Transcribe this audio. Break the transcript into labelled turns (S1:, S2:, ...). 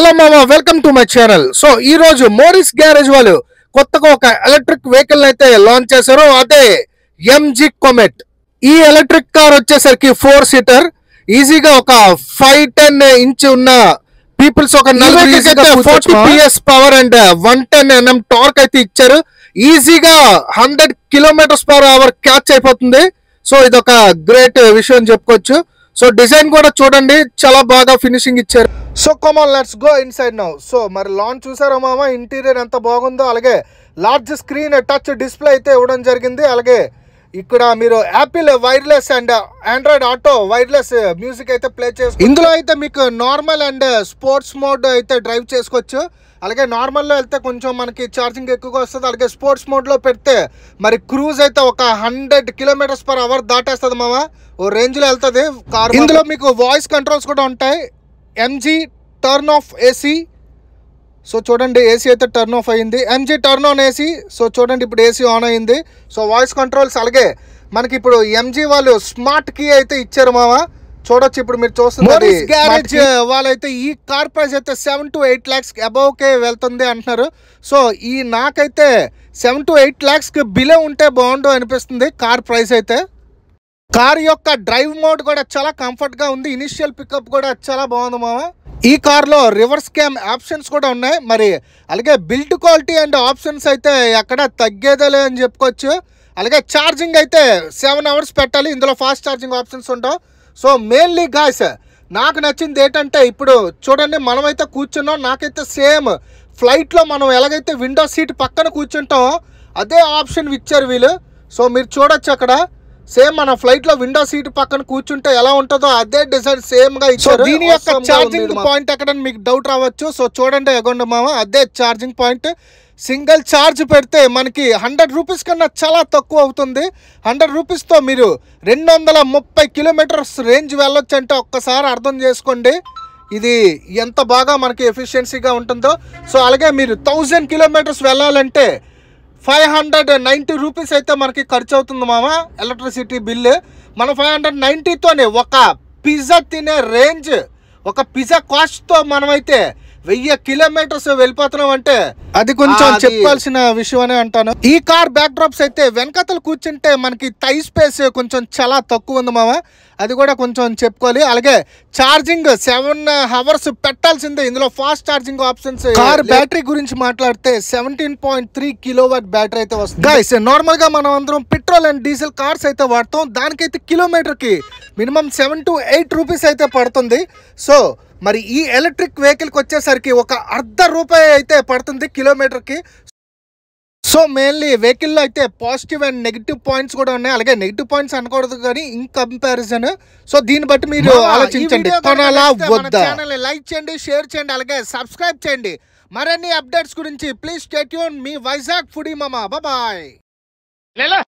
S1: hello మామ welcome to my channel so ఈ రోజు మోరిస్ గ్యారేజ్ వాళ్ళు కొత్తగా ఒక ఎలక్ట్రిక్ వెహికల్ అయితే లాంచ్ చేశారు అదే ఎంజి కొమెట్ ఈ ఎలక్ట్రిక్ కార్ వచ్చేసరికి ఫోర్ సీటర్ ఈజీగా ఒక ఫైవ్ టెన్ ఇంచ్ ఉన్న పీపుల్స్ ఒక forty PS power and one ten NM torque అయితే ఇచ్చారు ఈజీగా hundred kilometres per hour catch అయిపోతుంది సో ఇది ఒక గ్రేట్ విషయం చెప్పుకోవచ్చు సో డిజైన్ కూడా చూడండి చాలా బాగా ఫినిషింగ్ ఇచ్చారు so come on let's go inside now so మరి లాన్ చూసారా మామ ఇంటీరియర్ ఎంత బాగుందో అలాగే లార్జ్ స్క్రీన్ టచ్ డిస్ప్లే అయితే ఇవ్వడం జరిగింది అలాగే ఇక్కడ మీరు Apple wireless and Android auto wireless music అయితే ప్లే చేసుకో ఇందులో అయితే మీకు నార్మల్ అండ్ స్పోర్ట్స్ మోడ్ అయితే డ్రైవ్ చేసుకోవచ్చు అలాగే నార్మల్లో వెళ్తే కొంచెం మనకి ఛార్జింగ్ ఎక్కువగా వస్తుంది అలాగే స్పోర్ట్స్ మోడ్లో పెడితే మరి క్రూజ్ అయితే ఒక హండ్రెడ్ కిలోమీటర్స్ పర్ అవర్ దాటేస్తుంది మామ ఓ రేంజ్లో వెళ్తుంది కార్ ఇందులో మీకు వాయిస్ కంట్రోల్స్ కూడా ఉంటాయి MG turn off AC so చూడండి ఏసీ అయితే టర్న్ ఆఫ్ అయింది MG turn on AC so చూడండి ఇప్పుడు ఏసీ ఆన్ అయింది సో వాయిస్ కంట్రోల్స్ అలాగే మనకి ఇప్పుడు ఎంజీ వాళ్ళు స్మార్ట్ కీ అయితే ఇచ్చారు మామ చూడొచ్చు ఇప్పుడు మీరు చూస్తున్నారు గ్యారేజ్ వాళ్ళైతే ఈ కార్ ప్రైస్ అయితే సెవెన్ టు ఎయిట్ ల్యాక్స్ అబౌవ్కే వెళ్తుంది అంటున్నారు సో ఈ నాకైతే సెవెన్ టు ఎయిట్ ల్యాక్స్కి బిలో ఉంటే బాగుండు అనిపిస్తుంది కార్ ప్రైస్ అయితే కార్ యొక్క డ్రైవ్ మోడ్ కూడా చాలా కంఫర్ట్ గా ఉంది ఇనిషియల్ పికప్ కూడా చాలా బాగుంది మామ ఈ కార్లో రివర్స్ క్యామ్ ఆప్షన్స్ కూడా ఉన్నాయి మరి అలాగే బిల్ట్ క్వాలిటీ అండ్ ఆప్షన్స్ అయితే ఎక్కడ తగ్గేదే అని చెప్పుకోవచ్చు అలాగే ఛార్జింగ్ అయితే సెవెన్ అవర్స్ పెట్టాలి ఇందులో ఫాస్ట్ ఛార్జింగ్ ఆప్షన్స్ ఉండవు సో మెయిన్లీ గాయస్ నాకు నచ్చింది ఏంటంటే ఇప్పుడు చూడండి మనమైతే కూర్చున్నాం నాకైతే సేమ్ ఫ్లైట్లో మనం ఎలాగైతే విండో సీట్ పక్కన కూర్చుంటామో అదే ఆప్షన్ ఇచ్చారు వీళ్ళు సో మీరు చూడొచ్చు అక్కడ సేమ్ మన ఫ్లైట్ లో విండో సీట్ పక్కన కూర్చుంటే ఎలా ఉంటుందో అదే డిసైడ్ సేమ్ గా ఇచ్చారు దీని యొక్క ఛార్జింగ్ పాయింట్ ఎక్కడ మీకు డౌట్ రావచ్చు సో చూడండి ఎగొండ మామ అదే ఛార్జింగ్ పాయింట్ సింగిల్ ఛార్జ్ పెడితే మనకి హండ్రెడ్ రూపీస్ కన్నా చాలా తక్కువ అవుతుంది హండ్రెడ్ రూపీస్తో మీరు రెండు వందల ముప్పై కిలోమీటర్స్ రేంజ్ వెళ్ళొచ్చు అంటే ఒక్కసారి అర్థం చేసుకోండి ఇది ఎంత బాగా మనకి ఎఫిషియన్సీగా ఉంటుందో సో అలాగే మీరు థౌజండ్ కిలోమీటర్స్ వెళ్ళాలంటే ఫైవ్ హండ్రెడ్ నైంటీ రూపీస్ అయితే మనకి ఖర్చు అవుతుంది మామ ఎలక్ట్రిసిటీ బిల్లు మనం ఫైవ్ హండ్రెడ్ నైంటీతోనే ఒక పిజ్జా తినే రేంజ్ ఒక పిజ్జా కాస్ట్తో మనమైతే వెయ్యి కిలోమీటర్స్ వెళ్ళిపోతున్నాం అంటే అది కొంచెం చెప్పాల్సిన విషయం అనే అంటాను ఈ కార్ బ్యాక్ డ్రాప్స్ అయితే వెనకతలు కూర్చుంటే మనకి టై స్పేస్ కొంచెం చాలా తక్కువ ఉంది మామ అది కూడా కొంచెం చెప్పుకోవాలి అలాగే ఛార్జింగ్ సెవెన్ హవర్స్ పెట్టాల్సిందే ఇందులో fast charging options car battery గురించి మాట్లాడితే seventeen point three kilowatt battery అయితే వస్తుంది గైస్ నార్మల్ గా మనం అందరం పెట్రోల్ అండ్ డీజిల్ కార్స్ అయితే వాడతాం దానికైతే కిలోమీటర్ కి minimum seven to eight rupees అయితే పడుతుంది సో మరి ఈ ఎలక్ట్రిక్ వెహికల్కి వచ్చేసరికి ఒక అర్ధ రూపాయి అయితే పడుతుంది కిలోమీటర్కి సో మెయిన్లీ వెహికల్లో అయితే పాజిటివ్ అండ్ నెగిటివ్ పాయింట్స్ కూడా ఉన్నాయి అలాగే నెగిటివ్ పాయింట్స్ అనకూడదు కానీ ఇన్ కంపారిజన్ సో దీన్ని బట్టి మీరు ఆలోచించండి ఛానల్ లైక్ చేయండి షేర్ చేయండి అలాగే సబ్స్క్రైబ్ చేయండి మరిన్ని అప్డేట్స్ గురించి ప్లీజ్ స్టేట్యూన్ మీ వైజాగ్ ఫుడీ మామా బాయ్